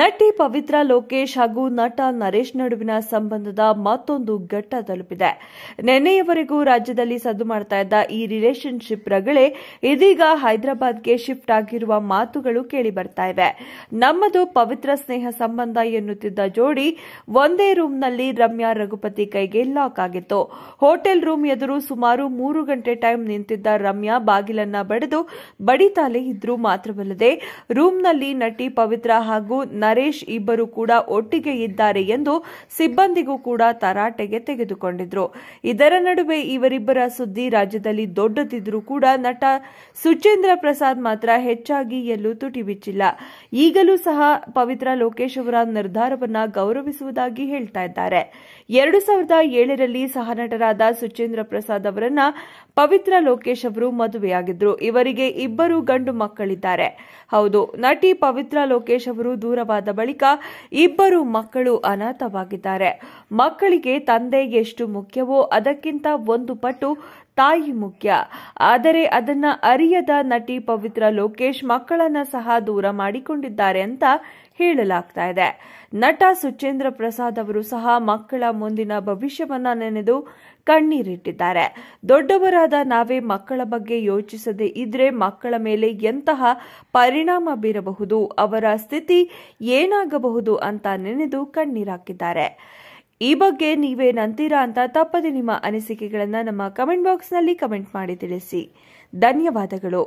ನಟಿ ಪವಿತ್ರ ಲೋಕೇಶ್ ಹಾಗೂ ನಟ ನರೇಶ್ ನಡುವಿನ ಸಂಬಂಧದ ಮತ್ತೊಂದು ಘಟ್ಟ ತಲುಪಿದೆ ನಿನ್ನೆಯವರೆಗೂ ರಾಜ್ಯದಲ್ಲಿ ಸದ್ದು ಮಾಡ್ತಾ ಇದ್ದ ಈ ರಿಲೇಶನ್ಶಿಪ್ ರಗಳೇ ಇದೀಗ ಹೈದರಾಬಾದ್ಗೆ ಶಿಫ್ಟ್ ಆಗಿರುವ ಮಾತುಗಳು ಕೇಳಿ ಬರ್ತಾ ಇವೆ ನಮ್ಮದು ಪವಿತ್ರ ಸ್ನೇಹ ಸಂಬಂಧ ಎನ್ನುತ್ತಿದ್ದ ಜೋಡಿ ಒಂದೇ ರೂಮ್ನಲ್ಲಿ ರಮ್ಯಾ ರಘುಪತಿ ಕೈಗೆ ಲಾಕ್ ಆಗಿತ್ತು ಹೋಟೆಲ್ ರೂಮ್ ಎದುರು ಸುಮಾರು ಮೂರು ಗಂಟೆ ಟೈಮ್ ನಿಂತಿದ್ದ ರಮ್ಯಾ ಬಾಗಿಲನ್ನ ಬಡಿದು ಬಡಿತಾಲೆ ಇದ್ರೂ ಮಾತ್ರವಲ್ಲದೆ ರೂಮ್ನಲ್ಲಿ ನಟಿ ಪವಿತ್ರ ಹಾಗೂ ನರೇಶ್ ಇಬ್ಬರು ಕೂಡ ಒಟ್ಟಿಗೆ ಇದ್ದಾರೆ ಎಂದು ಸಿಬ್ಬಂದಿಗೂ ಕೂಡ ತರಾಟೆಗೆ ತೆಗೆದುಕೊಂಡಿದ್ರು ಇದರ ನಡುವೆ ಇವರಿಬ್ಬರ ಸುದ್ದಿ ರಾಜ್ಯದಲ್ಲಿ ದೊಡ್ಡದಿದ್ರೂ ಕೂಡ ನಟ ಸುಚೇಂದ್ರ ಪ್ರಸಾದ್ ಮಾತ್ರ ಹೆಚ್ಚಾಗಿ ಎಲ್ಲೂ ತುಟಿ ಬಿಚ್ಚಿಲ್ಲ ಈಗಲೂ ಸಹ ಪವಿತ್ರ ಲೋಕೇಶ್ ಅವರ ನಿರ್ಧಾರವನ್ನ ಗೌರವಿಸುವುದಾಗಿ ಹೇಳ್ತಾ ಇದ್ದಾರೆ ಎರಡು ಸಾವಿರದ ಏಳರಲ್ಲಿ ನಟರಾದ ಸುಚೇಂದ್ರ ಪ್ರಸಾದ್ ಅವರನ್ನ ಪವಿತ್ರ ಲೋಕೇಶ್ ಅವರು ಮದುವೆಯಾಗಿದ್ರು ಇವರಿಗೆ ಇಬ್ಬರು ಗಂಡು ಮಕ್ಕಳಿದ್ದಾರೆ ಹೌದು ನಟಿ ಪವಿತ್ರ ಲೋಕೇಶ್ ಅವರು ದೂರ ದೂರವಾದ ಬಳಿಕ ಇಬ್ಬರು ಮಕ್ಕಳು ಅನಾಥವಾಗಿದ್ದಾರೆ ಮಕ್ಕಳಿಗೆ ತಂದೆ ಎಷ್ಟು ಮುಖ್ಯವೋ ಅದಕ್ಕಿಂತ ಒಂದು ಪಟ್ಟು ತಾಯಿ ಮುಖ್ಯ ಆದರೆ ಅದನ್ನ ಅರಿಯದ ನಟಿ ಪವಿತ್ರ ಲೋಕೇಶ್ ಮಕ್ಕಳನ್ನ ಸಹ ದೂರ ಮಾಡಿಕೊಂಡಿದ್ದಾರೆ ಅಂತ ಹೇಳಲಾಗ್ತಾ ಇದೆ ನಟ ಸುಚೇಂದ್ರ ಪ್ರಸಾದ್ ಅವರು ಸಹ ಮಕ್ಕಳ ಮುಂದಿನ ಭವಿಷ್ಯವನ್ನ ನೆನೆದು ಕಣ್ಣೀರಿಟ್ಟಿದ್ದಾರೆ ದೊಡ್ಡವರಾದ ನಾವೇ ಮಕ್ಕಳ ಬಗ್ಗೆ ಯೋಚಿಸದೇ ಇದ್ರೆ ಮಕ್ಕಳ ಮೇಲೆ ಎಂತಹ ಪರಿಣಾಮ ಬೀರಬಹುದು ಅವರ ಸ್ಥಿತಿ ಏನಾಗಬಹುದು ಅಂತ ನೆನೆದು ಕಣ್ಣೀರಾಕಿದ್ದಾರೆ ಈ ಬಗ್ಗೆ ನೀವೇನಂತೀರಾ ಅಂತ ತಪ್ಪದೆ ನಿಮ್ಮ ಅನಿಸಿಕೆಗಳನ್ನು ನಮ್ಮ ಕಮೆಂಟ್ ಬಾಕ್ಸ್ನಲ್ಲಿ ಕಮೆಂಟ್ ಮಾಡಿ ತಿಳಿಸಿ ಧನ್ಯವಾದಗಳು